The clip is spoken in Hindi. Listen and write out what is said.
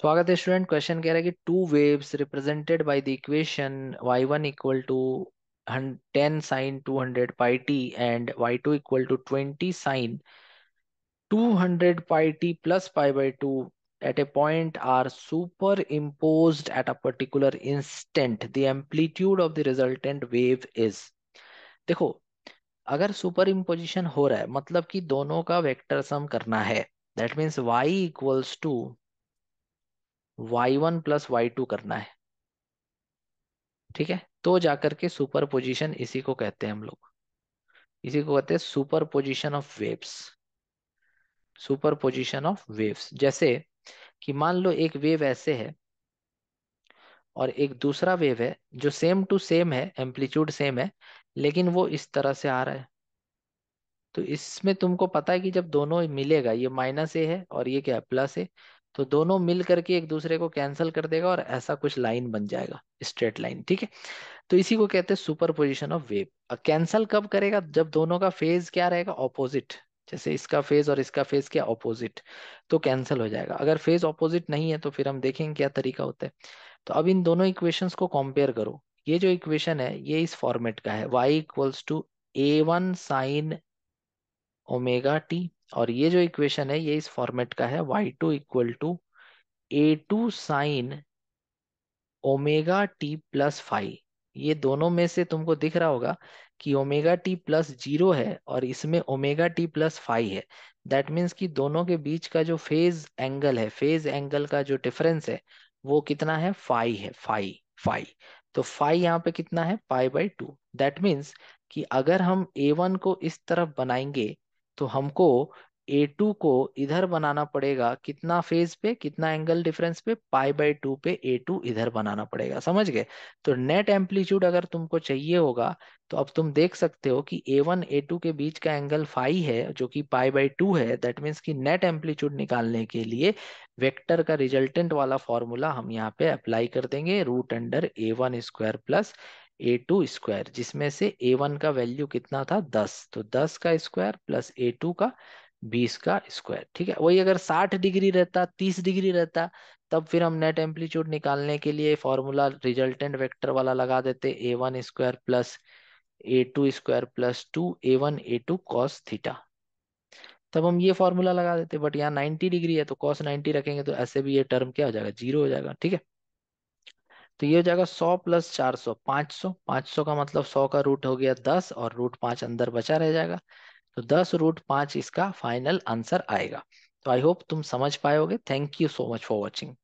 स्वागत है स्टूडेंट क्वेश्चन कह रहा है कि two waves represented by the equation y one equal to ten sine two hundred pi t and y two equal to twenty sine two hundred pi t plus pi by two a point are super superimposed at a particular instant the amplitude of the resultant wave is देखो अगर सुपर इम्पोजिशन हो रहा है मतलब कि दोनों का वेक्टर सम करना है that means y equals to y one plus y two करना है ठीक है तो जाकर के सुपर पोजिशन इसी को कहते हैं हम लोग इसी को कहते हैं superposition of waves superposition of waves जैसे कि मान लो एक वेव ऐसे है और एक दूसरा वेव है जो सेम टू सेम है एम्पलीट्यूड सेम है लेकिन वो इस तरह से आ रहा है तो इसमें तुमको पता है कि जब दोनों मिलेगा ये माइनस ए है और ये क्या है प्लस ए तो दोनों मिल करके एक दूसरे को कैंसिल कर देगा और ऐसा कुछ लाइन बन जाएगा स्ट्रेट लाइन ठीक है तो इसी को कहते हैं superposition of wave cancel कब करेगा जब दोनों का फेज क्या रहेगा ऑपोजिट जैसे इसका फेज और इसका फेज क्या ऑपोजिट तो कैंसिल हो जाएगा अगर फेज ऑपोजिट नहीं है तो फिर हम देखेंगे क्या तरीका होता है तो अब इन दोनों इक्वेशन को कंपेयर करो ये जो इक्वेशन है ये इस फॉर्मेट का है y equals to a one sine omega t और ये जो इक्वेशन है ये इस फॉर्मेट का है y two equal to a two sine omega t plus five ये दोनों में से तुमको दिख रहा होगा कि ओमेगा टी प्लस जीरो है और इसमें ओमेगा टी प्लस फाइव है दैट मीन्स कि दोनों के बीच का जो फेज एंगल है फेज एंगल का जो डिफरेंस है वो कितना है फाइव है फाइव फाइव तो फाइव यहाँ पे कितना है pi by two that means कि अगर हम ए वन को इस तरफ बनाएंगे तो हमको ए टू को इधर बनाना पड़ेगा कितना फेज पे कितना एंगल डिफरेंस पे पाई बाई टू पे ए टू इधर बनाना पड़ेगा समझ गए तो नेट एम्पलीट्यूड अगर तुमको चाहिए होगा तो अब तुम देख सकते हो कि ए वन ए टू के बीच का एंगल फाई है जो कि पाई बाई टू है दैट मीन्स कि नेट एम्पलीट्यूड निकालने के लिए वेक्टर का रिजल्टेंट वाला फॉर्मूला हम यहाँ पे अप्लाई कर देंगे root under a one square plus a two square जिसमें से ए वन का वैल्यू कितना था दस तो दस का स्क्वायर प्लस ए टू का बीस का स्क्वायर ठीक है वही अगर साठ डिग्री रहता तीस डिग्री रहता तब फिर हम नेट एम्पलीट्यूड निकालने के लिए फॉर्मूला रिजल्टेंट वेक्टर वाला लगा देते a one square plus a two square plus two a one a two cos theta तब हम ये फॉर्मूला लगा देते बट यहाँ नाइनटी डिग्री है तो कॉस नाइनटी रखेंगे तो ऐसे भी ये टर्म क्या हो जाएगा जीरो हो जाएगा ठीक है तो ये हो जाएगा सौ प्लस चार सौ पांच सौ पांच सौ का मतलब सौ का रूट हो गया दस और रूट पांच अंदर बचा रह जाएगा तो दस रूट पांच इसका फाइनल आंसर आएगा तो आई होप तुम समझ पाएगे thank you so much for watching